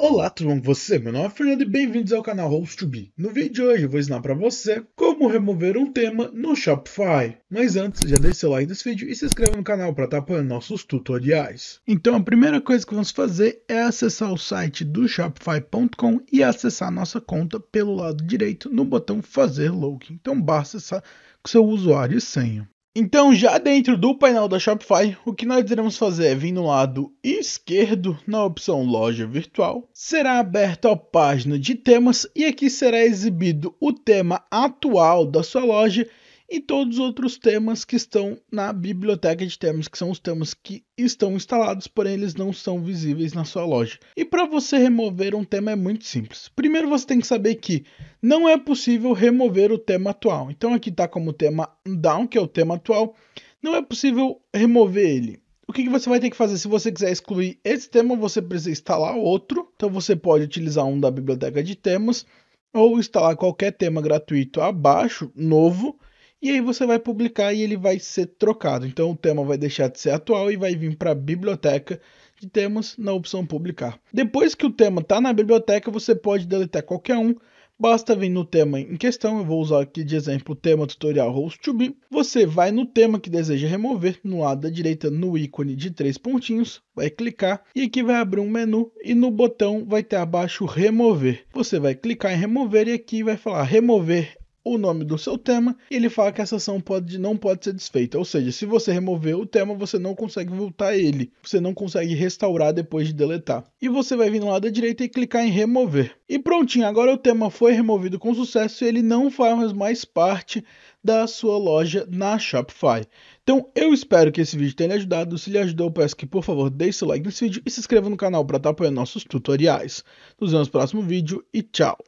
Olá, tudo bom com você? Meu nome é Fernando e bem-vindos ao canal host 2 No vídeo de hoje eu vou ensinar para você como remover um tema no Shopify. Mas antes, já deixe seu like nesse vídeo e se inscreva no canal para estar apoiando nossos tutoriais. Então a primeira coisa que vamos fazer é acessar o site do Shopify.com e acessar nossa conta pelo lado direito no botão fazer login. Então basta acessar com seu usuário e senha. Então, já dentro do painel da Shopify, o que nós iremos fazer é vir no lado esquerdo, na opção Loja Virtual, será aberta a página de temas e aqui será exibido o tema atual da sua loja e todos os outros temas que estão na biblioteca de temas, que são os temas que estão instalados, porém eles não são visíveis na sua loja. E para você remover um tema é muito simples. Primeiro você tem que saber que não é possível remover o tema atual. Então aqui está como tema down, que é o tema atual, não é possível remover ele. O que, que, você vai ter que fazer se você quiser excluir esse tema? Você precisa instalar outro. Então você pode utilizar um da biblioteca de temas ou instalar qualquer tema gratuito abaixo, novo, e aí você vai publicar e ele vai ser trocado. Então o tema vai deixar de ser atual e vai vir para a biblioteca de temas na opção publicar. Depois que o tema está na biblioteca, você pode deletar qualquer um. Basta vir no tema em questão, eu vou usar aqui de exemplo o tema tutorial host to be. Você vai no tema que deseja remover, no lado da direita no ícone de três pontinhos, vai clicar e aqui vai abrir um menu e no botão vai ter abaixo remover. Você vai clicar em remover e aqui vai falar remover o nome do seu tema e ele fala que essa ação pode, não pode ser desfeita. Ou seja, se você remover o tema, você não consegue voltar a ele. Você não consegue restaurar depois de deletar. E você vai vir no lado da direita e clicar em remover. E prontinho, agora o tema foi removido com sucesso e ele não faz mais parte da sua loja na Shopify. Então eu espero que esse vídeo tenha lhe ajudado. Se lhe ajudou, peço que por favor deixe seu like nesse vídeo e se inscreva no canal para estar apoiando nossos tutoriais. Nos vemos no próximo vídeo e tchau!